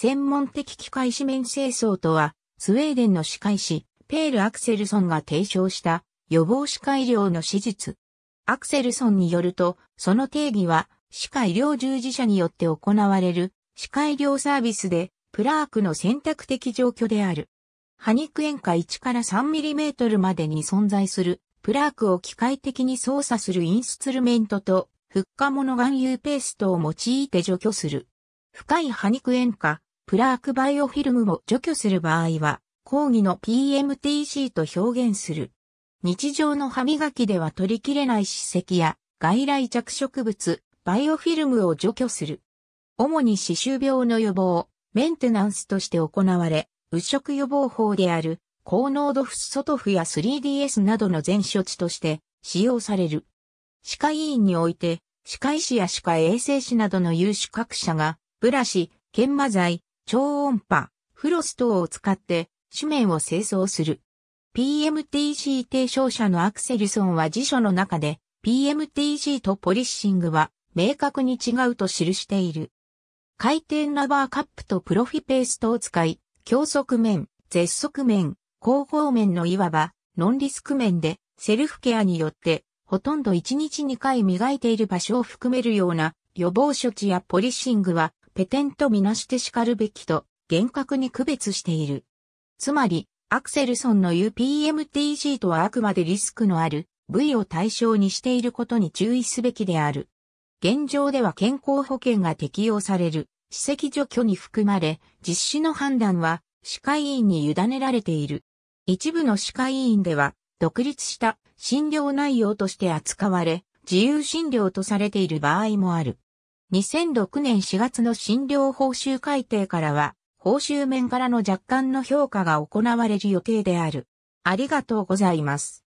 専門的機械紙面清掃とは、スウェーデンの歯科医師、ペール・アクセルソンが提唱した予防歯科医療の手術。アクセルソンによると、その定義は、歯科医療従事者によって行われる歯科医療サービスで、プラークの選択的状況である。歯肉炎下1から 3mm までに存在するプラークを機械的に操作するインストゥルメントと、フッ化物含有ペーストを用いて除去する。深い歯肉炎下プラークバイオフィルムを除去する場合は、抗議の PMTC と表現する。日常の歯磨きでは取りきれない歯石や外来着色物、バイオフィルムを除去する。主に歯周病の予防、メンテナンスとして行われ、物色予防法である高濃度フッ素塗布や 3DS などの全処置として使用される。歯科医院において、歯科医師や歯科衛生士などの有資格者が、ブラシ、研磨剤、超音波、フロス等を使って、紙面を清掃する。PMTC 提唱者のアクセルソンは辞書の中で、PMTC とポリッシングは明確に違うと記している。回転ラバーカップとプロフィペーストを使い、強速面、絶速面、後方面のいわばノンリスク面でセルフケアによってほとんど1日2回磨いている場所を含めるような予防処置やポリッシングはペテンとみなして叱るべきと厳格に区別している。つまり、アクセルソンの u PMTG とはあくまでリスクのある部位を対象にしていることに注意すべきである。現状では健康保険が適用される、史跡除去に含まれ、実施の判断は、歯科医院に委ねられている。一部の歯科医院では、独立した診療内容として扱われ、自由診療とされている場合もある。2006年4月の診療報酬改定からは、報酬面からの若干の評価が行われる予定である。ありがとうございます。